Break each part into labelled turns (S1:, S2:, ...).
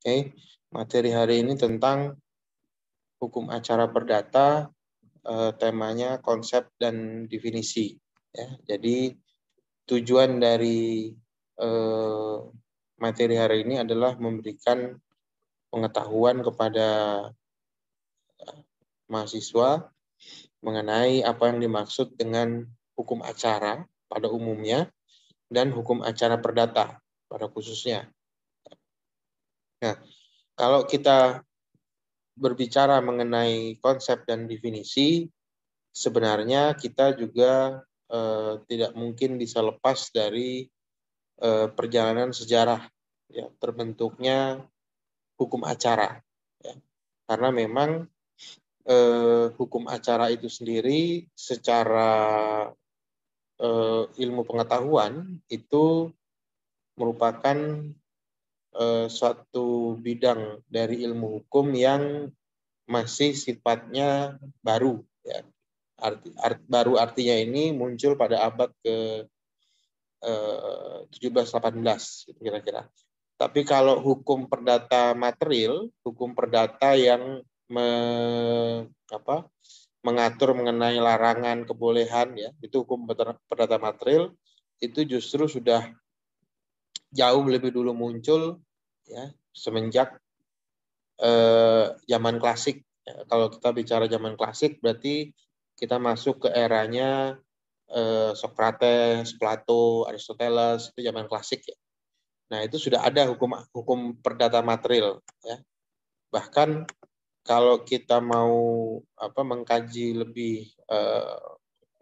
S1: okay? materi hari ini tentang hukum acara perdata, eh, temanya konsep dan definisi. Ya. Jadi tujuan dari eh, materi hari ini adalah memberikan pengetahuan kepada eh, mahasiswa mengenai apa yang dimaksud dengan hukum acara pada umumnya dan hukum acara perdata pada khususnya. Nah, kalau kita berbicara mengenai konsep dan definisi, sebenarnya kita juga eh, tidak mungkin bisa lepas dari eh, perjalanan sejarah ya terbentuknya hukum acara ya. karena memang eh, hukum acara itu sendiri secara eh, ilmu pengetahuan itu merupakan Eh, suatu bidang dari ilmu hukum yang masih sifatnya baru ya arti art, baru artinya ini muncul pada abad ke eh, 17-18 kira-kira. Tapi kalau hukum perdata material, hukum perdata yang me, apa, mengatur mengenai larangan kebolehan ya, itu hukum perdata material itu justru sudah jauh lebih dulu muncul ya semenjak eh, zaman klasik. Ya, kalau kita bicara zaman klasik berarti kita masuk ke eranya eh, Socrates, Plato, Aristoteles itu zaman klasik ya. Nah itu sudah ada hukum hukum perdata material ya. Bahkan kalau kita mau apa mengkaji lebih eh,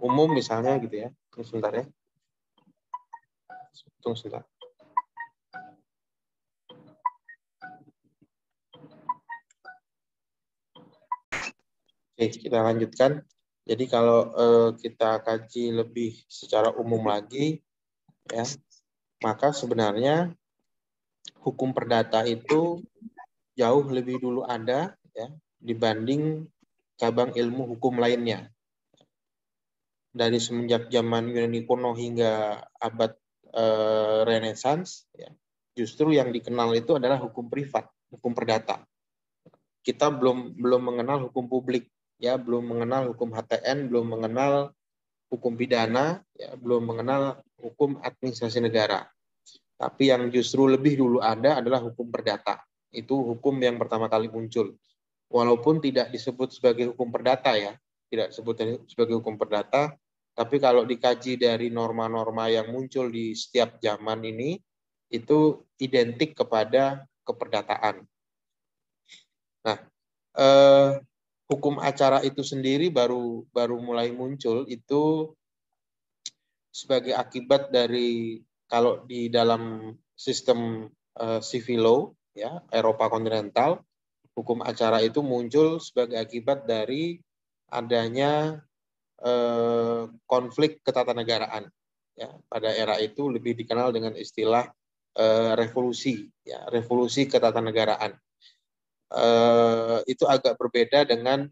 S1: umum misalnya gitu ya. Tunggu sebentar ya. Tunggu sebentar. Oke, kita lanjutkan. Jadi kalau eh, kita kaji lebih secara umum lagi, ya, maka sebenarnya hukum perdata itu jauh lebih dulu ada ya, dibanding cabang ilmu hukum lainnya. Dari semenjak zaman Yunani kuno hingga abad eh, Renaissance, ya, justru yang dikenal itu adalah hukum privat, hukum perdata. Kita belum belum mengenal hukum publik ya belum mengenal hukum HTN, belum mengenal hukum pidana, ya, belum mengenal hukum administrasi negara. Tapi yang justru lebih dulu ada adalah hukum perdata. Itu hukum yang pertama kali muncul. Walaupun tidak disebut sebagai hukum perdata ya, tidak disebut sebagai hukum perdata, tapi kalau dikaji dari norma-norma yang muncul di setiap zaman ini, itu identik kepada keperdataan. Nah, eh, hukum acara itu sendiri baru baru mulai muncul itu sebagai akibat dari kalau di dalam sistem uh, civil law ya Eropa kontinental hukum acara itu muncul sebagai akibat dari adanya uh, konflik ketatanegaraan ya pada era itu lebih dikenal dengan istilah uh, revolusi ya revolusi ketatanegaraan Eh, itu agak berbeda dengan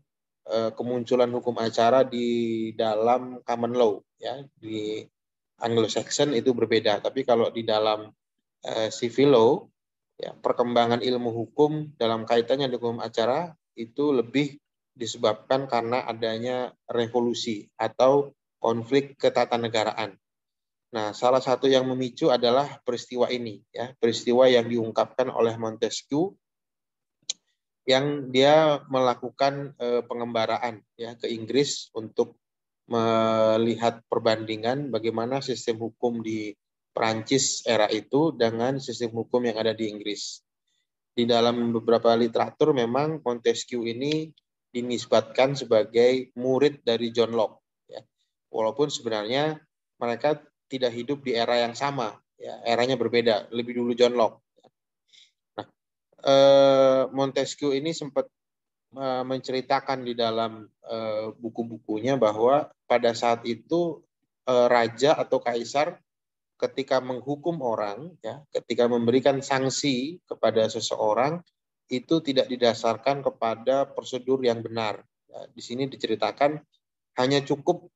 S1: uh, kemunculan hukum acara di dalam common law ya di Anglo-Saxon itu berbeda tapi kalau di dalam uh, civil law ya perkembangan ilmu hukum dalam kaitannya dengan hukum acara itu lebih disebabkan karena adanya revolusi atau konflik ketatanegaraan. Nah, salah satu yang memicu adalah peristiwa ini, ya, peristiwa yang diungkapkan oleh Montesquieu yang dia melakukan uh, pengembaraan ya ke Inggris untuk melihat perbandingan bagaimana sistem hukum di Perancis era itu dengan sistem hukum yang ada di Inggris. Di dalam beberapa literatur memang Montesquieu ini dinisbatkan sebagai murid dari John Locke. Ya. Walaupun sebenarnya mereka tidak hidup di era yang sama, ya, eranya berbeda. Lebih dulu John Locke. Eh, Montesquieu ini sempat eh, menceritakan di dalam eh, buku-bukunya bahwa pada saat itu raja atau kaisar ketika menghukum orang, ya, ketika memberikan sanksi kepada seseorang itu tidak didasarkan kepada prosedur yang benar. Ya, di sini diceritakan hanya cukup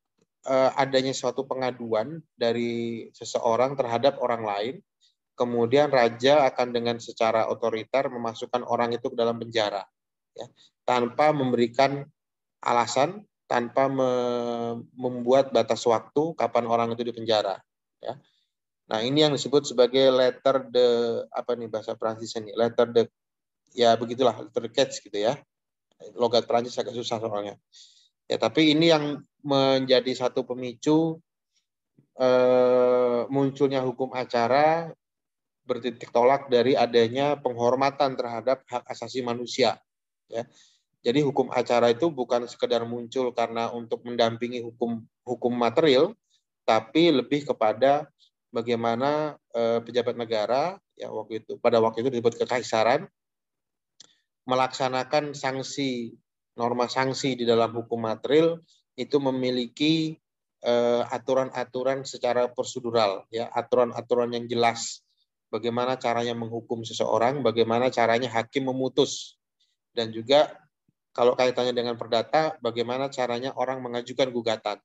S1: adanya suatu pengaduan dari seseorang terhadap orang lain kemudian raja akan dengan secara otoriter memasukkan orang itu ke dalam penjara ya, tanpa memberikan alasan, tanpa me membuat batas waktu kapan orang itu dipenjara ya. Nah, ini yang disebut sebagai letter de apa nih bahasa Prancis ini, letter de ya begitulah, letter catch gitu ya. Logat Prancis agak susah soalnya. Ya, tapi ini yang menjadi satu pemicu eh, munculnya hukum acara bertitik tolak dari adanya penghormatan terhadap hak asasi manusia. Ya. Jadi hukum acara itu bukan sekedar muncul karena untuk mendampingi hukum hukum material, tapi lebih kepada bagaimana eh, pejabat negara ya waktu itu pada waktu itu disebut kekaisaran melaksanakan sanksi norma sanksi di dalam hukum material itu memiliki eh, aturan-aturan secara prosedural ya aturan-aturan yang jelas bagaimana caranya menghukum seseorang, bagaimana caranya hakim memutus, dan juga kalau kaitannya dengan perdata, bagaimana caranya orang mengajukan gugatan.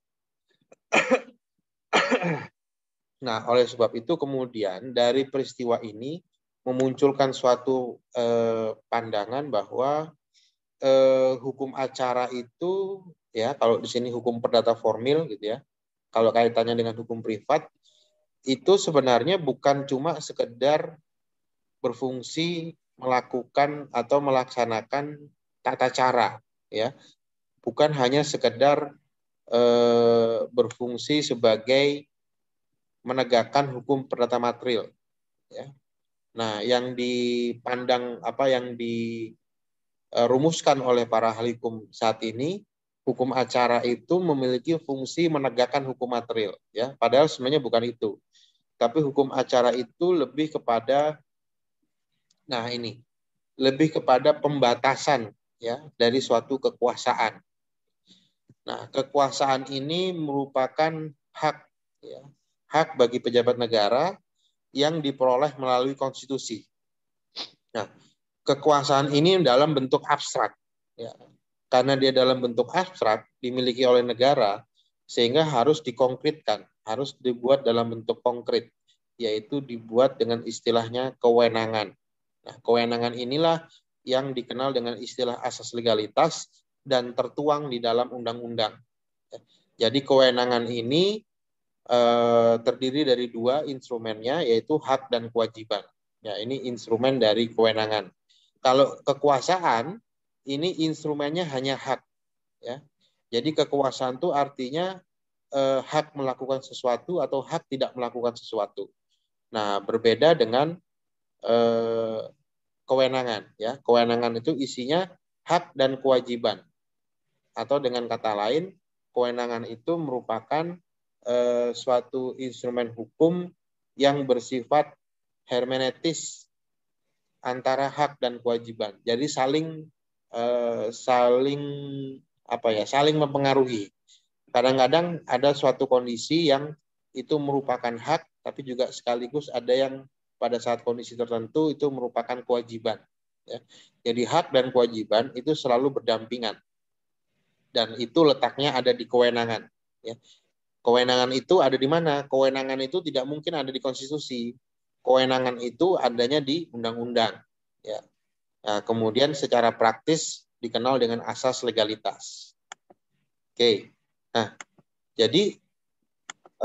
S1: nah, oleh sebab itu kemudian dari peristiwa ini memunculkan suatu eh, pandangan bahwa eh, hukum acara itu ya kalau di sini hukum perdata formil gitu ya, kalau kaitannya dengan hukum privat itu sebenarnya bukan cuma sekedar berfungsi melakukan atau melaksanakan tata cara ya bukan hanya sekedar e, berfungsi sebagai menegakkan hukum perdata material ya nah yang dipandang apa yang dirumuskan eh, oleh para ahli hukum saat ini hukum acara itu memiliki fungsi menegakkan hukum material ya padahal sebenarnya bukan itu tapi hukum acara itu lebih kepada nah ini, lebih kepada pembatasan ya dari suatu kekuasaan. Nah, kekuasaan ini merupakan hak ya, hak bagi pejabat negara yang diperoleh melalui konstitusi. Nah, kekuasaan ini dalam bentuk abstrak ya. Karena dia dalam bentuk abstrak dimiliki oleh negara sehingga harus dikonkretkan harus dibuat dalam bentuk konkret, yaitu dibuat dengan istilahnya kewenangan. Nah, kewenangan inilah yang dikenal dengan istilah asas legalitas dan tertuang di dalam undang-undang. Jadi kewenangan ini eh, terdiri dari dua instrumennya, yaitu hak dan kewajiban. Ya, ini instrumen dari kewenangan. Kalau kekuasaan, ini instrumennya hanya hak. Ya, jadi kekuasaan itu artinya eh, hak melakukan sesuatu atau hak tidak melakukan sesuatu. Nah, berbeda dengan eh, kewenangan ya. Kewenangan itu isinya hak dan kewajiban. Atau dengan kata lain, kewenangan itu merupakan eh, suatu instrumen hukum yang bersifat hermeneutis antara hak dan kewajiban. Jadi saling eh, saling apa ya? saling mempengaruhi kadang-kadang ada suatu kondisi yang itu merupakan hak, tapi juga sekaligus ada yang pada saat kondisi tertentu itu merupakan kewajiban. Ya. Jadi hak dan kewajiban itu selalu berdampingan. Dan itu letaknya ada di kewenangan. Ya. Kewenangan itu ada di mana? Kewenangan itu tidak mungkin ada di konstitusi. Kewenangan itu adanya di undang-undang. Ya. Nah, kemudian secara praktis dikenal dengan asas legalitas. Oke. Okay. Nah, jadi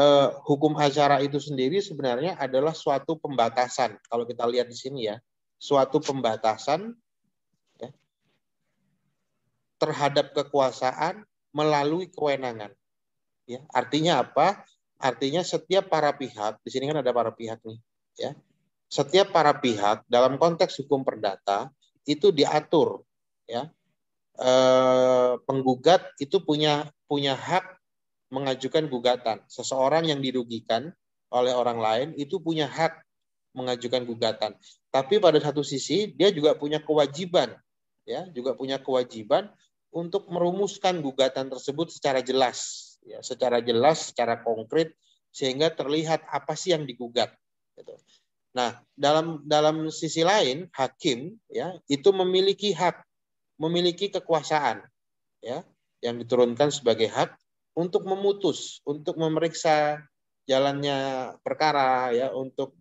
S1: eh, hukum acara itu sendiri sebenarnya adalah suatu pembatasan. Kalau kita lihat di sini ya, suatu pembatasan ya, terhadap kekuasaan melalui kewenangan. Ya, artinya apa? Artinya setiap para pihak, di sini kan ada para pihak nih, ya. Setiap para pihak dalam konteks hukum perdata itu diatur ya. Eh, penggugat itu punya punya hak mengajukan gugatan. Seseorang yang dirugikan oleh orang lain itu punya hak mengajukan gugatan. Tapi pada satu sisi dia juga punya kewajiban ya, juga punya kewajiban untuk merumuskan gugatan tersebut secara jelas ya, secara jelas, secara konkret sehingga terlihat apa sih yang digugat gitu. Nah, dalam dalam sisi lain hakim ya itu memiliki hak, memiliki kekuasaan ya yang diturunkan sebagai hak untuk memutus, untuk memeriksa jalannya perkara ya, untuk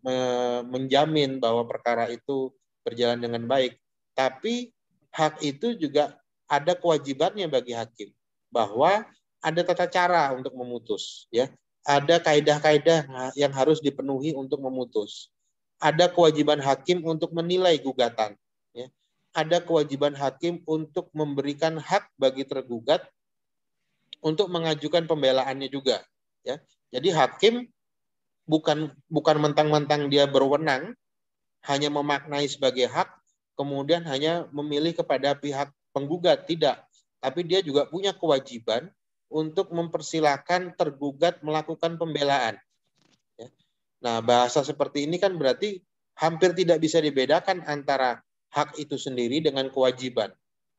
S1: menjamin bahwa perkara itu berjalan dengan baik. Tapi hak itu juga ada kewajibannya bagi hakim bahwa ada tata cara untuk memutus ya. Ada kaedah-kaedah yang harus dipenuhi untuk memutus. Ada kewajiban hakim untuk menilai gugatan ada kewajiban hakim untuk memberikan hak bagi tergugat untuk mengajukan pembelaannya juga ya jadi hakim bukan bukan mentang-mentang dia berwenang hanya memaknai sebagai hak kemudian hanya memilih kepada pihak penggugat tidak tapi dia juga punya kewajiban untuk mempersilahkan tergugat melakukan pembelaan ya. nah bahasa seperti ini kan berarti hampir tidak bisa dibedakan antara hak itu sendiri dengan kewajiban.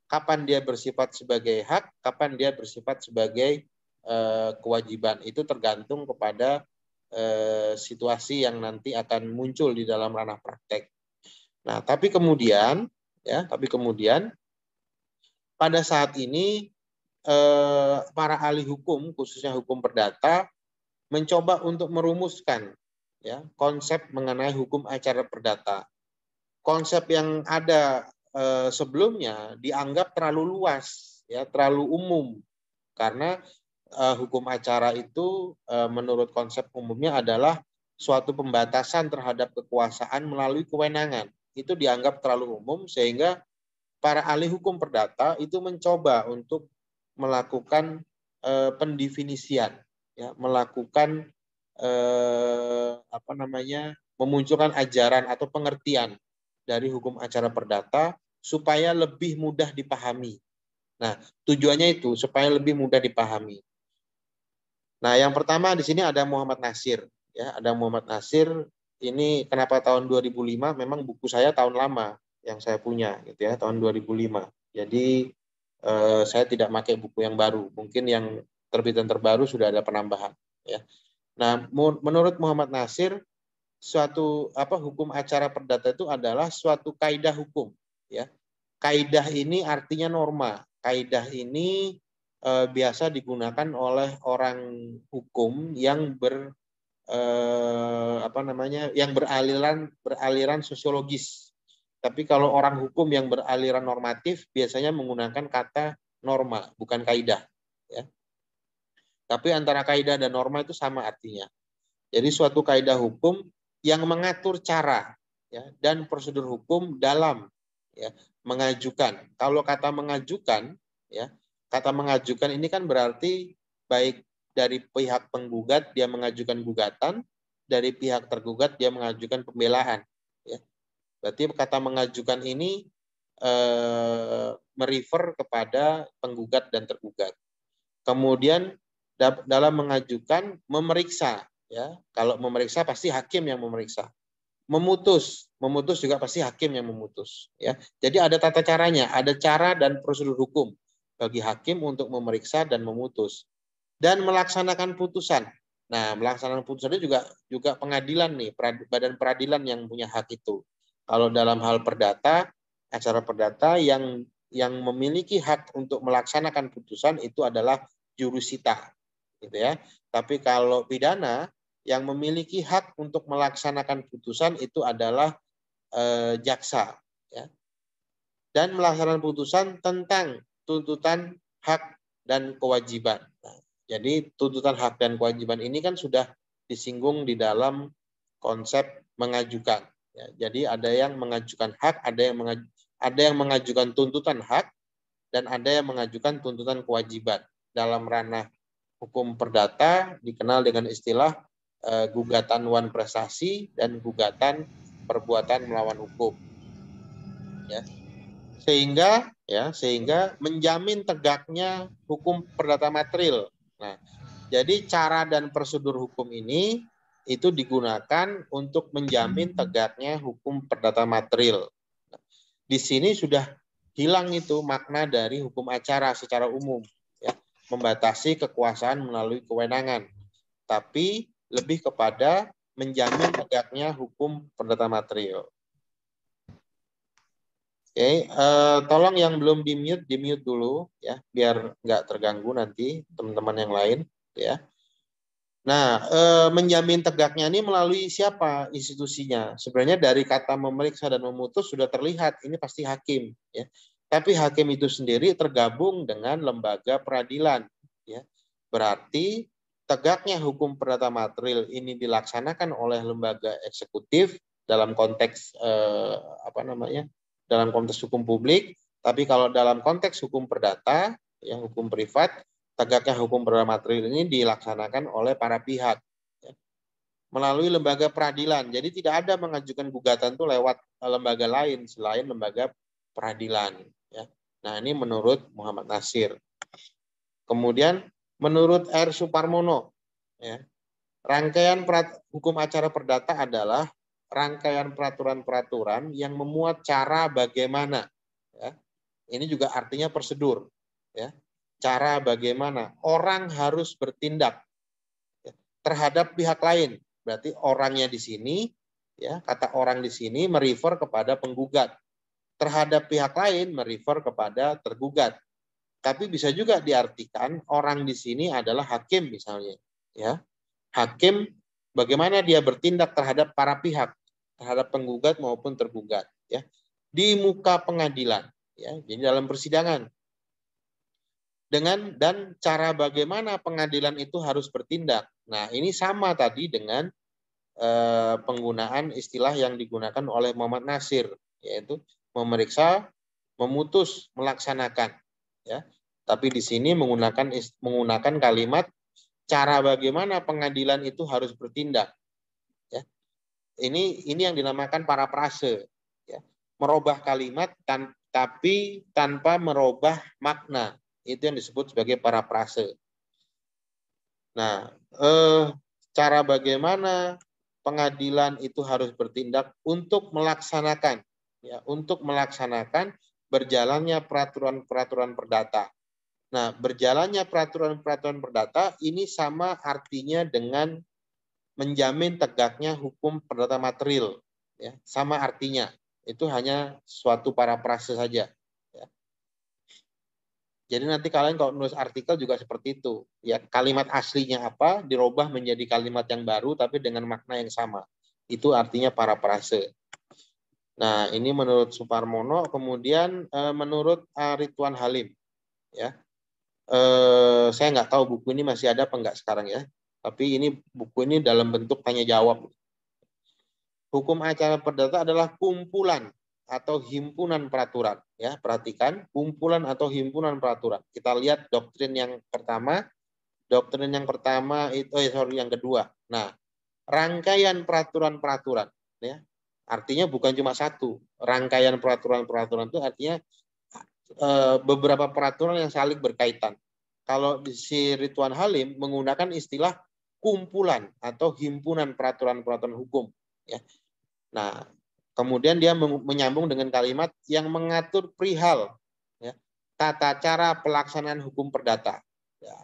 S1: Kapan dia bersifat sebagai hak, kapan dia bersifat sebagai eh, kewajiban. Itu tergantung kepada eh, situasi yang nanti akan muncul di dalam ranah praktek. Nah, tapi kemudian, ya, tapi kemudian pada saat ini eh, para ahli hukum, khususnya hukum perdata, mencoba untuk merumuskan ya konsep mengenai hukum acara perdata konsep yang ada eh, sebelumnya dianggap terlalu luas, ya terlalu umum, karena eh, hukum acara itu eh, menurut konsep umumnya adalah suatu pembatasan terhadap kekuasaan melalui kewenangan. Itu dianggap terlalu umum sehingga para ahli hukum perdata itu mencoba untuk melakukan pendefinisian, ya, melakukan eh, apa namanya memunculkan ajaran atau pengertian dari hukum acara perdata supaya lebih mudah dipahami. Nah, tujuannya itu supaya lebih mudah dipahami. Nah, yang pertama di sini ada Muhammad Nasir, ya, ada Muhammad Nasir. Ini kenapa tahun 2005? Memang buku saya tahun lama yang saya punya, gitu ya, tahun 2005. Jadi eh, saya tidak pakai buku yang baru. Mungkin yang terbitan terbaru sudah ada penambahan, ya. Nah, menurut Muhammad Nasir, suatu apa hukum acara perdata itu adalah suatu kaidah hukum ya kaidah ini artinya norma kaidah ini e, biasa digunakan oleh orang hukum yang ber e, apa namanya yang beraliran beraliran sosiologis tapi kalau orang hukum yang beraliran normatif biasanya menggunakan kata norma bukan kaidah ya tapi antara kaidah dan norma itu sama artinya jadi suatu kaidah hukum yang mengatur cara ya, dan prosedur hukum dalam ya, mengajukan. Kalau kata mengajukan, ya kata mengajukan ini kan berarti baik dari pihak penggugat dia mengajukan gugatan, dari pihak tergugat dia mengajukan pembelaan. Ya. Berarti kata mengajukan ini eh, merefer kepada penggugat dan tergugat. Kemudian dalam mengajukan memeriksa ya kalau memeriksa pasti hakim yang memeriksa memutus memutus juga pasti hakim yang memutus ya jadi ada tata caranya ada cara dan prosedur hukum bagi hakim untuk memeriksa dan memutus dan melaksanakan putusan nah melaksanakan putusan itu juga juga pengadilan nih badan peradilan yang punya hak itu kalau dalam hal perdata acara perdata yang yang memiliki hak untuk melaksanakan putusan itu adalah jurusita gitu ya tapi kalau pidana yang memiliki hak untuk melaksanakan putusan itu adalah eh, jaksa ya. dan melaksanakan putusan tentang tuntutan hak dan kewajiban. Nah, jadi tuntutan hak dan kewajiban ini kan sudah disinggung di dalam konsep mengajukan. Ya, jadi ada yang mengajukan hak, ada yang mengaj ada yang mengajukan tuntutan hak dan ada yang mengajukan tuntutan kewajiban. Dalam ranah hukum perdata dikenal dengan istilah Eh, gugatan wan prestasi dan gugatan perbuatan melawan hukum. Ya. Sehingga ya, sehingga menjamin tegaknya hukum perdata material. Nah, jadi cara dan prosedur hukum ini itu digunakan untuk menjamin tegaknya hukum perdata material. Nah, di sini sudah hilang itu makna dari hukum acara secara umum, ya, membatasi kekuasaan melalui kewenangan. Tapi lebih kepada menjamin tegaknya hukum perdata material. Oke, okay, uh, eh, tolong yang belum di mute di mute dulu ya, biar nggak terganggu nanti teman-teman yang lain ya. Nah, uh, menjamin tegaknya ini melalui siapa institusinya? Sebenarnya dari kata memeriksa dan memutus sudah terlihat ini pasti hakim ya. Tapi hakim itu sendiri tergabung dengan lembaga peradilan ya. Berarti Tegaknya hukum perdata material ini dilaksanakan oleh lembaga eksekutif dalam konteks eh, apa namanya? dalam konteks hukum publik, tapi kalau dalam konteks hukum perdata, ya hukum privat, tegaknya hukum perdata material ini dilaksanakan oleh para pihak ya. melalui lembaga peradilan. Jadi tidak ada mengajukan gugatan itu lewat eh, lembaga lain selain lembaga peradilan. Ya. Nah ini menurut Muhammad Nasir. Kemudian Menurut R. Suparmono, ya, rangkaian hukum acara perdata adalah rangkaian peraturan-peraturan yang memuat cara bagaimana. Ya. Ini juga artinya prosedur. Ya. Cara bagaimana orang harus bertindak ya, terhadap pihak lain. Berarti orangnya di sini, ya kata orang di sini merefer kepada penggugat. Terhadap pihak lain merefer kepada tergugat. Tapi bisa juga diartikan orang di sini adalah hakim misalnya, ya. Hakim bagaimana dia bertindak terhadap para pihak, terhadap penggugat maupun tergugat, ya. Di muka pengadilan, ya. Jadi dalam persidangan. Dengan dan cara bagaimana pengadilan itu harus bertindak. Nah, ini sama tadi dengan eh, penggunaan istilah yang digunakan oleh Muhammad Nasir, yaitu memeriksa, memutus, melaksanakan ya. Tapi di sini menggunakan menggunakan kalimat cara bagaimana pengadilan itu harus bertindak. Ya. Ini ini yang dinamakan prase, ya. Merubah kalimat tan, tapi tanpa merubah makna. Itu yang disebut sebagai para prase. Nah, eh, cara bagaimana pengadilan itu harus bertindak untuk melaksanakan ya, untuk melaksanakan berjalannya peraturan-peraturan perdata. Nah, berjalannya peraturan-peraturan perdata ini sama artinya dengan menjamin tegaknya hukum perdata material, ya, sama artinya. Itu hanya suatu para prase saja. Ya. Jadi nanti kalian kalau nulis artikel juga seperti itu. Ya, kalimat aslinya apa dirubah menjadi kalimat yang baru tapi dengan makna yang sama. Itu artinya para prase. Nah, ini menurut Suparmono, kemudian eh, menurut Arituan eh, Halim, ya. Eh, saya nggak tahu buku ini masih ada apa nggak sekarang ya. Tapi ini buku ini dalam bentuk tanya jawab. Hukum acara perdata adalah kumpulan atau himpunan peraturan, ya. Perhatikan, kumpulan atau himpunan peraturan. Kita lihat doktrin yang pertama, doktrin yang pertama itu oh, sorry yang kedua. Nah, rangkaian peraturan-peraturan, ya Artinya bukan cuma satu. Rangkaian peraturan-peraturan itu artinya eh, beberapa peraturan yang saling berkaitan. Kalau di si Ridwan Halim menggunakan istilah kumpulan atau himpunan peraturan-peraturan hukum. Ya. Nah, kemudian dia menyambung dengan kalimat yang mengatur perihal ya, tata cara pelaksanaan hukum perdata. Ya.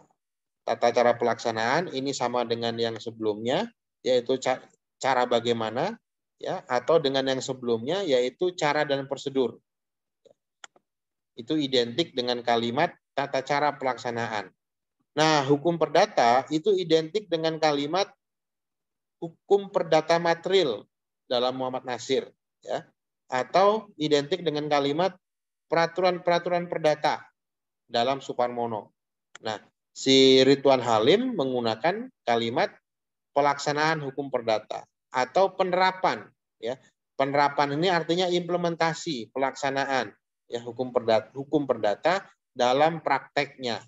S1: Tata cara pelaksanaan ini sama dengan yang sebelumnya, yaitu cara bagaimana ya atau dengan yang sebelumnya yaitu cara dan prosedur. Itu identik dengan kalimat tata cara pelaksanaan. Nah, hukum perdata itu identik dengan kalimat hukum perdata material dalam Muhammad Nasir ya atau identik dengan kalimat peraturan-peraturan perdata dalam Suparmono. Nah, si Rituan Halim menggunakan kalimat pelaksanaan hukum perdata atau penerapan ya. Penerapan ini artinya implementasi, pelaksanaan ya hukum perdata, hukum perdata dalam prakteknya.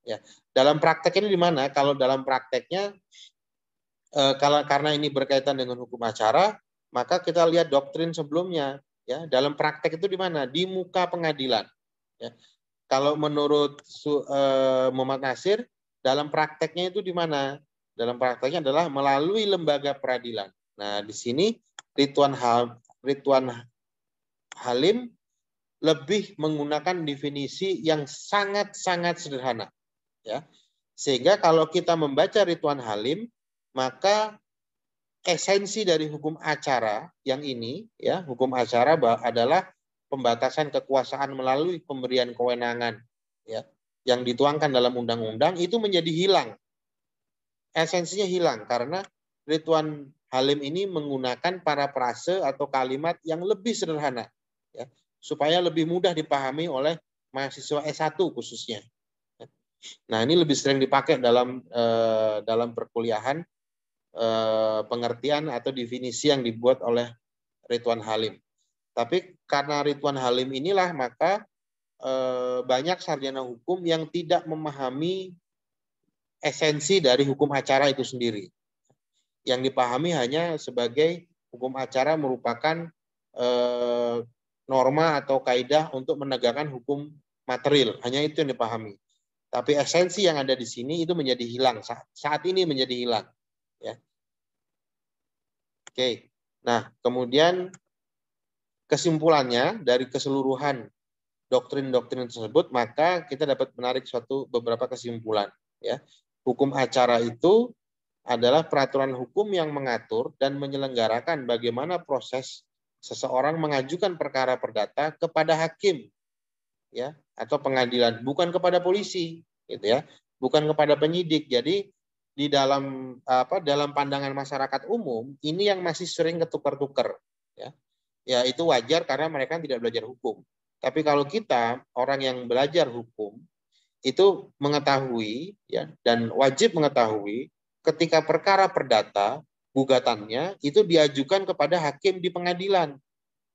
S1: Ya. Dalam praktek ini di mana? Kalau dalam prakteknya eh, kalau karena ini berkaitan dengan hukum acara, maka kita lihat doktrin sebelumnya ya. Dalam praktek itu di mana? Di muka pengadilan ya. Kalau menurut Su, eh, Muhammad Nasir, dalam prakteknya itu di mana? Dalam prakteknya adalah melalui lembaga peradilan. Nah, di sini rituan Hal Ridwan Halim lebih menggunakan definisi yang sangat-sangat sederhana. Ya. Sehingga kalau kita membaca rituan Halim, maka esensi dari hukum acara yang ini, ya, hukum acara adalah pembatasan kekuasaan melalui pemberian kewenangan, ya, yang dituangkan dalam undang-undang itu menjadi hilang. Esensinya hilang karena rituan Halim ini menggunakan para prase atau kalimat yang lebih sederhana, ya, supaya lebih mudah dipahami oleh mahasiswa S1 khususnya. Nah ini lebih sering dipakai dalam eh, dalam perkuliahan eh, pengertian atau definisi yang dibuat oleh Ridwan Halim. Tapi karena Ridwan Halim inilah maka eh, banyak sarjana hukum yang tidak memahami esensi dari hukum acara itu sendiri yang dipahami hanya sebagai hukum acara merupakan eh, norma atau kaidah untuk menegakkan hukum material. Hanya itu yang dipahami. Tapi esensi yang ada di sini itu menjadi hilang saat, saat ini menjadi hilang. Ya. Oke. Nah, kemudian kesimpulannya dari keseluruhan doktrin-doktrin tersebut, maka kita dapat menarik suatu beberapa kesimpulan. Ya, hukum acara itu adalah peraturan hukum yang mengatur dan menyelenggarakan bagaimana proses seseorang mengajukan perkara perdata kepada hakim ya atau pengadilan bukan kepada polisi gitu ya bukan kepada penyidik jadi di dalam apa dalam pandangan masyarakat umum ini yang masih sering ketukar-tukar ya ya itu wajar karena mereka tidak belajar hukum tapi kalau kita orang yang belajar hukum itu mengetahui ya dan wajib mengetahui ketika perkara perdata gugatannya itu diajukan kepada hakim di pengadilan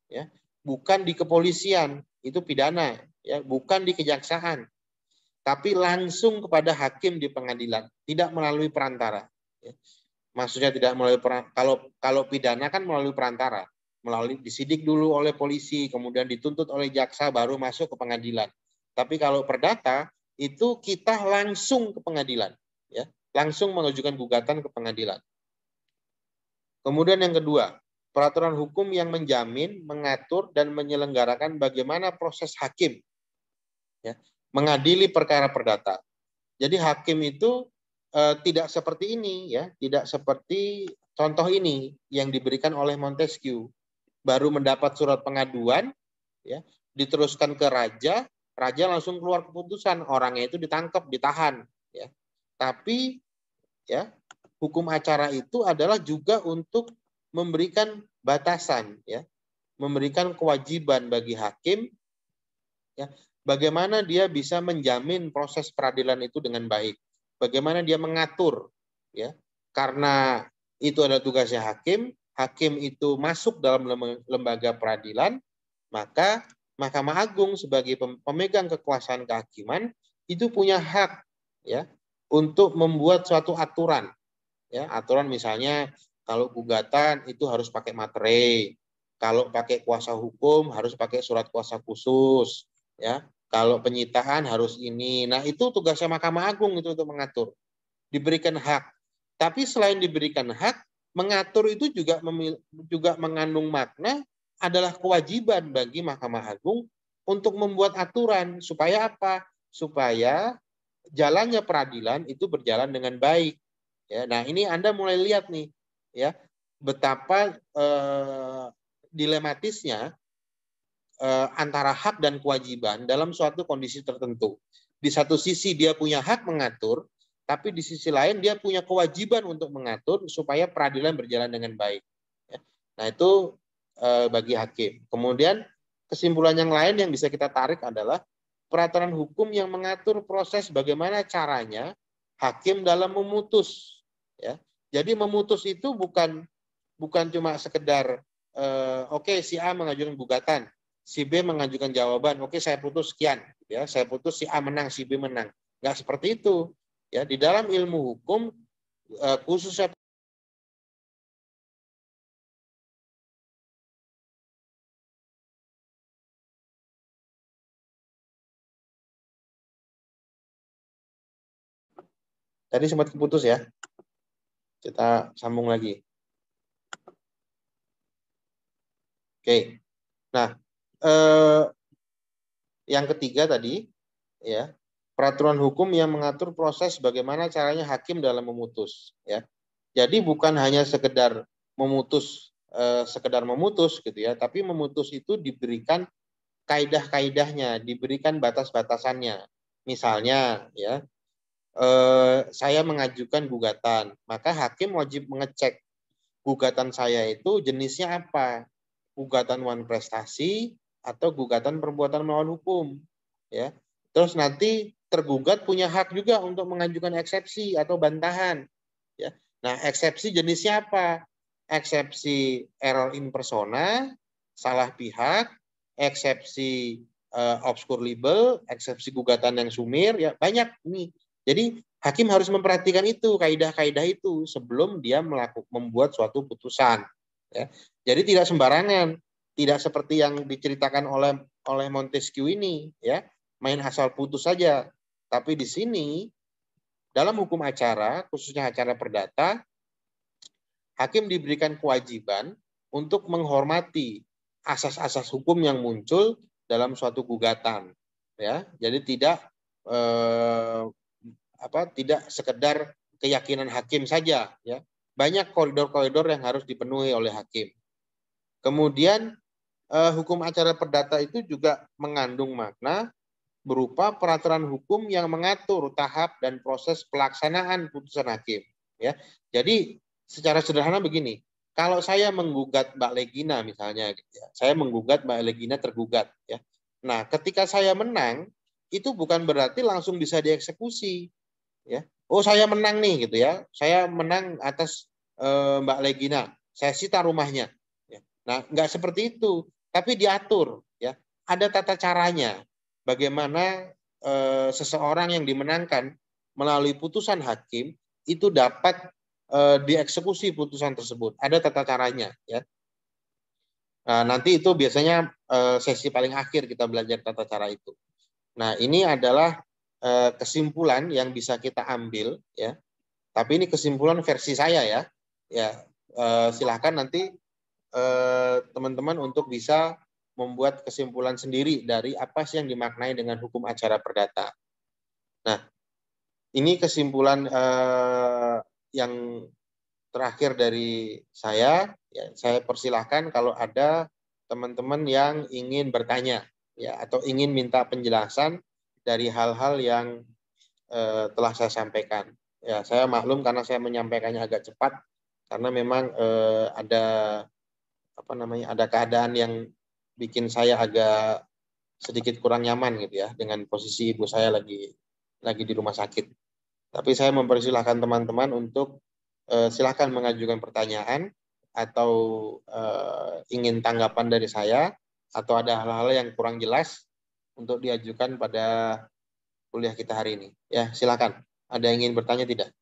S1: ya bukan di kepolisian itu pidana ya bukan di kejaksaan tapi langsung kepada hakim di pengadilan tidak melalui perantara ya. maksudnya tidak melalui perantara. kalau kalau pidana kan melalui perantara melalui disidik dulu oleh polisi kemudian dituntut oleh jaksa baru masuk ke pengadilan tapi kalau perdata itu kita langsung ke pengadilan ya langsung menunjukkan gugatan ke pengadilan. Kemudian yang kedua, peraturan hukum yang menjamin, mengatur, dan menyelenggarakan bagaimana proses hakim ya, mengadili perkara perdata. Jadi hakim itu e, tidak seperti ini, ya, tidak seperti contoh ini yang diberikan oleh Montesquieu. Baru mendapat surat pengaduan, ya, diteruskan ke raja, raja langsung keluar keputusan orangnya itu ditangkap, ditahan. Ya. Tapi ya hukum acara itu adalah juga untuk memberikan batasan ya memberikan kewajiban bagi hakim ya bagaimana dia bisa menjamin proses peradilan itu dengan baik bagaimana dia mengatur ya karena itu adalah tugasnya hakim hakim itu masuk dalam lembaga peradilan maka Mahkamah Agung sebagai pemegang kekuasaan kehakiman itu punya hak ya untuk membuat suatu aturan. Ya, aturan misalnya kalau gugatan itu harus pakai materai, kalau pakai kuasa hukum harus pakai surat kuasa khusus, ya. Kalau penyitaan harus ini. Nah, itu tugasnya Mahkamah Agung itu untuk mengatur. Diberikan hak. Tapi selain diberikan hak, mengatur itu juga memil- juga mengandung makna adalah kewajiban bagi Mahkamah Agung untuk membuat aturan supaya apa? Supaya jalannya peradilan itu berjalan dengan baik. Ya, nah ini Anda mulai lihat nih, ya betapa eh, dilematisnya eh, antara hak dan kewajiban dalam suatu kondisi tertentu. Di satu sisi dia punya hak mengatur, tapi di sisi lain dia punya kewajiban untuk mengatur supaya peradilan berjalan dengan baik. Ya. Nah itu eh, bagi hakim. Kemudian kesimpulan yang lain yang bisa kita tarik adalah peraturan hukum yang mengatur proses bagaimana caranya hakim dalam memutus. Ya. Jadi memutus itu bukan bukan cuma sekedar eh, oke okay, si A mengajukan gugatan, si B mengajukan jawaban, oke okay, saya putus sekian, ya saya putus si A menang, si B menang. Nggak seperti itu. Ya di dalam ilmu hukum eh, khususnya Tadi sempat keputus ya. Kita sambung lagi. Oke. Nah, eh, yang ketiga tadi ya, peraturan hukum yang mengatur proses bagaimana caranya hakim dalam memutus ya. Jadi bukan hanya sekedar memutus eh, sekedar memutus gitu ya, tapi memutus itu diberikan kaidah-kaidahnya, diberikan batas-batasannya. Misalnya ya, Eh, saya mengajukan gugatan, maka hakim wajib mengecek gugatan saya itu jenisnya apa? Gugatan wan prestasi atau gugatan perbuatan melawan hukum, ya. Terus nanti tergugat punya hak juga untuk mengajukan eksepsi atau bantahan, ya. Nah, eksepsi jenisnya apa? Eksepsi error in persona, salah pihak, eksepsi uh, eh, obscure libel, eksepsi gugatan yang sumir, ya banyak nih jadi hakim harus memperhatikan itu kaidah-kaidah itu sebelum dia melakukan membuat suatu putusan. Ya. Jadi tidak sembarangan, tidak seperti yang diceritakan oleh oleh Montesquieu ini, ya main asal putus saja. Tapi di sini dalam hukum acara, khususnya acara perdata, hakim diberikan kewajiban untuk menghormati asas-asas hukum yang muncul dalam suatu gugatan. Ya, jadi tidak eh, apa tidak sekedar keyakinan hakim saja ya banyak koridor-koridor yang harus dipenuhi oleh hakim kemudian eh, hukum acara perdata itu juga mengandung makna berupa peraturan hukum yang mengatur tahap dan proses pelaksanaan putusan hakim ya jadi secara sederhana begini kalau saya menggugat Mbak Legina misalnya gitu ya, saya menggugat Mbak Legina tergugat ya nah ketika saya menang itu bukan berarti langsung bisa dieksekusi ya oh saya menang nih gitu ya saya menang atas e, Mbak Legina saya sita rumahnya ya. nah nggak seperti itu tapi diatur ya ada tata caranya bagaimana e, seseorang yang dimenangkan melalui putusan hakim itu dapat e, dieksekusi putusan tersebut ada tata caranya ya Nah, nanti itu biasanya sesi paling akhir kita belajar tata cara itu. Nah, ini adalah Eh, kesimpulan yang bisa kita ambil ya. Tapi ini kesimpulan versi saya ya. Ya, eh, silahkan nanti eh, teman-teman untuk bisa membuat kesimpulan sendiri dari apa sih yang dimaknai dengan hukum acara perdata. Nah, ini kesimpulan yang terakhir dari saya. Ya, saya persilahkan kalau ada teman-teman yang ingin bertanya ya atau ingin minta penjelasan dari hal-hal yang eh, telah saya sampaikan. Ya, saya maklum karena saya menyampaikannya agak cepat karena memang eh, ada apa namanya ada keadaan yang bikin saya agak sedikit kurang nyaman gitu ya dengan posisi ibu saya lagi lagi di rumah sakit. Tapi saya mempersilahkan teman-teman untuk eh, silahkan mengajukan pertanyaan atau eh, ingin tanggapan dari saya atau ada hal-hal yang kurang jelas untuk diajukan pada kuliah kita hari ini. Ya, silakan. Ada yang ingin bertanya tidak?